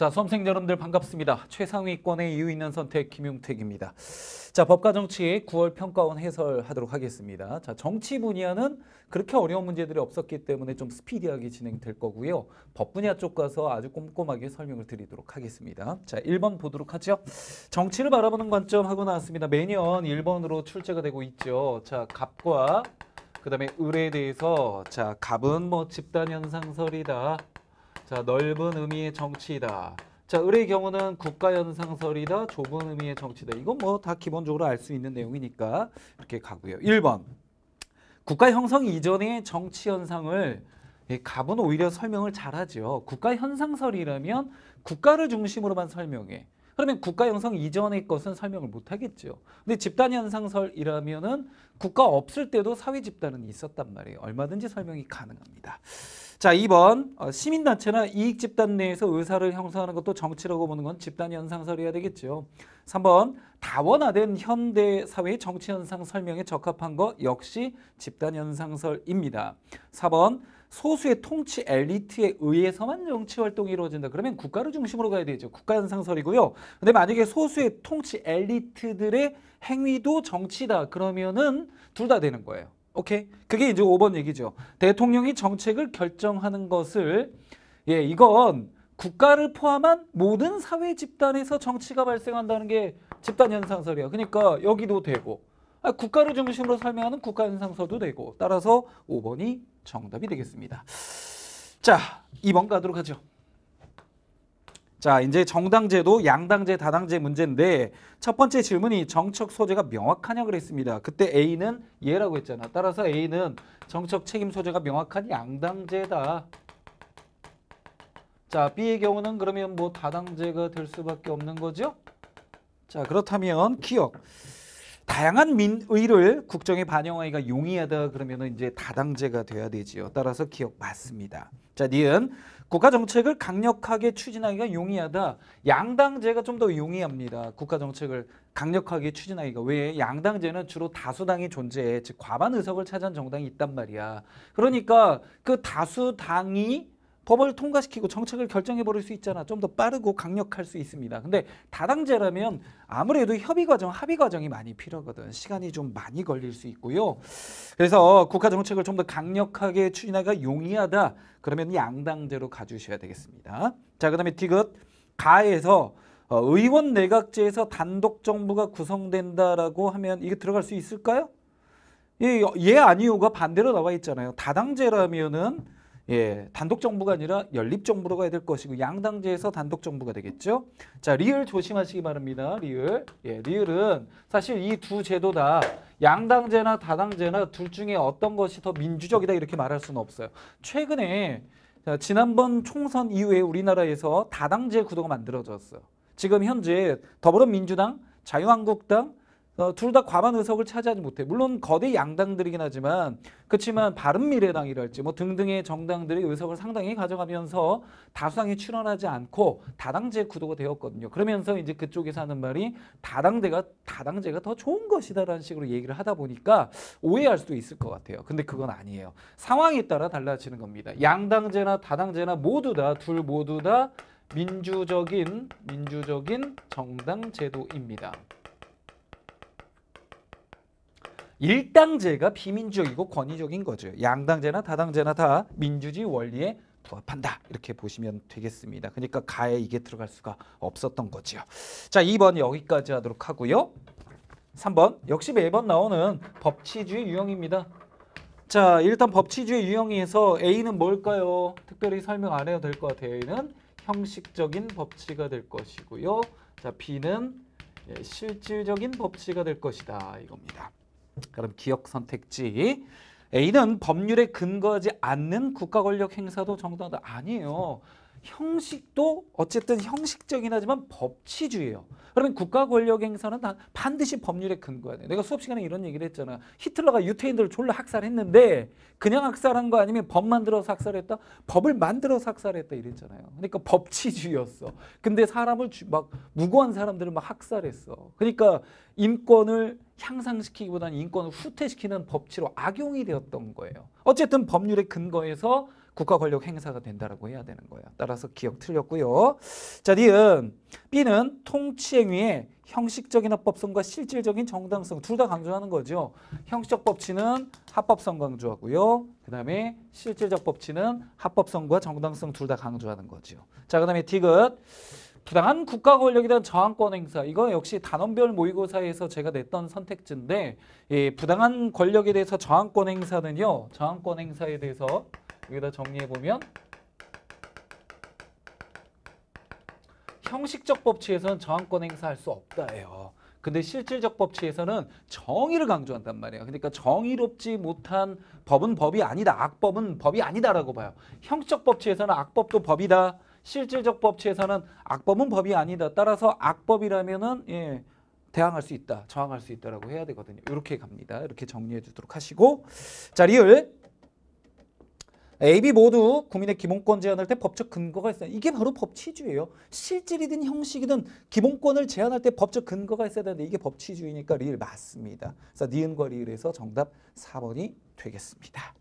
자, 수험생 여러분들 반갑습니다. 최상위권의 이유 있는 선택 김용택입니다. 자, 법과 정치 9월 평가원 해설하도록 하겠습니다. 자, 정치 분야는 그렇게 어려운 문제들이 없었기 때문에 좀 스피디하게 진행될 거고요. 법 분야 쪽 가서 아주 꼼꼼하게 설명을 드리도록 하겠습니다. 자, 1번 보도록 하죠. 정치를 바라보는 관점 하고 나왔습니다. 매년 1번으로 출제가 되고 있죠. 자, 갑과 그다음에 을에 대해서 자, 갑은 뭐 집단 현상설이다. 자, 넓은 의미의 정치이다. 자, 을의 경우는 국가연상설이다. 좁은 의미의 정치다. 이건 뭐 다 기본적으로 알 수 있는 내용이니까 이렇게 가고요. 1번. 국가 형성 이전의 정치 현상을 예, 갑은 오히려 설명을 잘하죠. 국가 현상설이라면 국가를 중심으로만 설명해. 그러면 국가 형성 이전의 것은 설명을 못 하겠죠. 근데 집단 현상설이라면은 국가 없을 때도 사회 집단은 있었단 말이에요. 얼마든지 설명이 가능합니다. 자, 2번 어, 시민단체나 이익집단 내에서 의사를 형성하는 것도 정치라고 보는 건 집단현상설이어야 되겠죠. 3번 다원화된 현대사회의 정치현상 설명에 적합한 것 역시 집단현상설입니다. 4번 소수의 통치 엘리트에 의해서만 정치 활동이 이루어진다. 그러면 국가를 중심으로 가야 되죠. 국가 현상설이고요. 근데 만약에 소수의 통치 엘리트들의 행위도 정치다. 그러면은 둘 다 되는 거예요. 오케이? 그게 이제 5번 얘기죠. 대통령이 정책을 결정하는 것을 예, 이건 국가를 포함한 모든 사회 집단에서 정치가 발생한다는 게 집단 현상설이야. 그러니까 여기도 되고 아, 국가를 중심으로 설명하는 국가현상서도 되고 따라서 5번이 정답이 되겠습니다. 자, 2번 가도록 하죠. 자, 이제 정당제도 양당제, 다당제 문제인데 첫 번째 질문이 정책 소재가 명확하냐 그랬습니다. 그때 A는 예라고 했잖아. 따라서 A는 정책 책임 소재가 명확한 양당제다. 자, B의 경우는 그러면 뭐 다당제가 될 수밖에 없는 거죠? 자, 그렇다면 기억. 다양한 민의를 국정에 반영하기가 용이하다 그러면 이제 다당제가 돼야 되지요. 따라서 기억 맞습니다. 자, 니은 국가 정책을 강력하게 추진하기가 용이하다. 양당제가 좀 더 용이합니다. 국가 정책을 강력하게 추진하기가 왜 양당제는 주로 다수당이 존재해 즉 과반 의석을 차지한 정당이 있단 말이야. 그러니까 그 다수당이 법을 통과시키고 정책을 결정해 버릴 수 있잖아. 좀 더 빠르고 강력할 수 있습니다. 근데 다당제라면 아무래도 협의 과정, 합의 과정이 많이 필요하거든. 시간이 좀 많이 걸릴 수 있고요. 그래서 국가 정책을 좀 더 강력하게 추진하기가 용이하다. 그러면 양당제로 가주셔야 되겠습니다. 자, 그다음에 디귿 가에서 어, 의원 내각제에서 단독 정부가 구성된다라고 하면 이게 들어갈 수 있을까요? 예, 예 아니오가 반대로 나와 있잖아요. 다당제라면은 예, 단독 정부가 아니라 연립 정부로 가야 될 것이고 양당제에서 단독 정부가 되겠죠. 자, 리을 조심하시기 바랍니다. 리을. 예, 리을은 사실 이 두 제도 다 양당제나 다당제나 둘 중에 어떤 것이 더 민주적이다 이렇게 말할 수는 없어요. 최근에 자, 지난번 총선 이후에 우리나라에서 다당제 구도가 만들어졌어요. 지금 현재 더불어민주당, 자유한국당, 어, 둘다 과반 의석을 차지하지 못해. 물론 거대 양당들이긴 하지만 그렇지만 바른미래당이랄지 뭐 등등의 정당들이 의석을 상당히 가져가면서 다수당에 출현하지 않고 다당제 구도가 되었거든요. 그러면서 이제 그쪽에서 하는 말이 다당제가 다당제가 더 좋은 것이다라는 식으로 얘기를 하다 보니까 오해할 수도 있을 것 같아요. 근데 그건 아니에요. 상황에 따라 달라지는 겁니다. 양당제나 다당제나 모두 다 둘 모두 다 민주적인 민주적인 정당 제도입니다. 일당제가 비민주적이고 권위적인 거죠. 양당제나 다당제나 다 민주주의 원리에 부합한다. 이렇게 보시면 되겠습니다. 그러니까 가에 이게 들어갈 수가 없었던 거지요. 자, 2번 여기까지 하도록 하고요. 3번 역시 매번 나오는 법치주의 유형입니다. 자, 일단 법치주의 유형에서 A는 뭘까요? 특별히 설명 안 해도 될것 같아요. A는 형식적인 법치가 될 것이고요. 자, B는 실질적인 법치가 될 것이다. 이겁니다. 그럼 기억 선택지 A는 법률에 근거하지 않는 국가 권력 행사도 정당하 아니에요. 형식도 어쨌든 형식적인 하지만 법치주의예요. 그러면 국가 권력 행사는 반드시 법률에 근거해야 돼. 내가 수업 시간에 이런 얘기를 했잖아. 히틀러가 유태인들을 졸라 학살했는데 그냥 학살한 거 아니면 법 만들어서 학살했다? 법을 만들어서 학살했다 이랬잖아요. 그러니까 법치주의였어. 근데 사람을 막 무고한 사람들을 막 학살했어. 그러니까 인권을 향상시키기보다는 인권을 후퇴시키는 법치로 악용이 되었던 거예요. 어쨌든 법률의 근거에서 국가 권력 행사가 된다라고 해야 되는 거예요. 따라서 기억 틀렸고요. 자, 니은 B는 통치행위의 형식적인 합법성과 실질적인 정당성 둘 다 강조하는 거죠. 형식적 법치는 합법성 강조하고요. 그다음에 실질적 법치는 합법성과 정당성 둘 다 강조하는 거죠. 자, 그다음에 디귿 부당한 국가 권력에 대한 저항권 행사 이거 역시 단원별 모의고사에서 제가 냈던 선택지인데 예, 부당한 권력에 대해서 저항권 행사는요 저항권 행사에 대해서 여기다 정리해보면 형식적 법치에서는 저항권 행사할 수 없다예요. 근데 실질적 법치에서는 정의를 강조한단 말이에요. 그러니까 정의롭지 못한 법은 법이 아니다. 악법은 법이 아니다라고 봐요. 형적 식 법치에서는 악법도 법이다. 실질적 법치에서는 악법은 법이 아니다. 따라서 악법이라면은 예, 대항할 수 있다. 저항할 수 있다라고 해야 되거든요. 이렇게 갑니다. 이렇게 정리해 주도록 하시고 자, 리을 AB 모두 국민의 기본권 제한할 때 법적 근거가 있어요. 이게 바로 법치주의예요. 실질이든 형식이든 기본권을 제한할 때 법적 근거가 있어야 되는데 이게 법치주의니까 리을 맞습니다. 그래서 니은과 리을에서 정답 4번이 되겠습니다.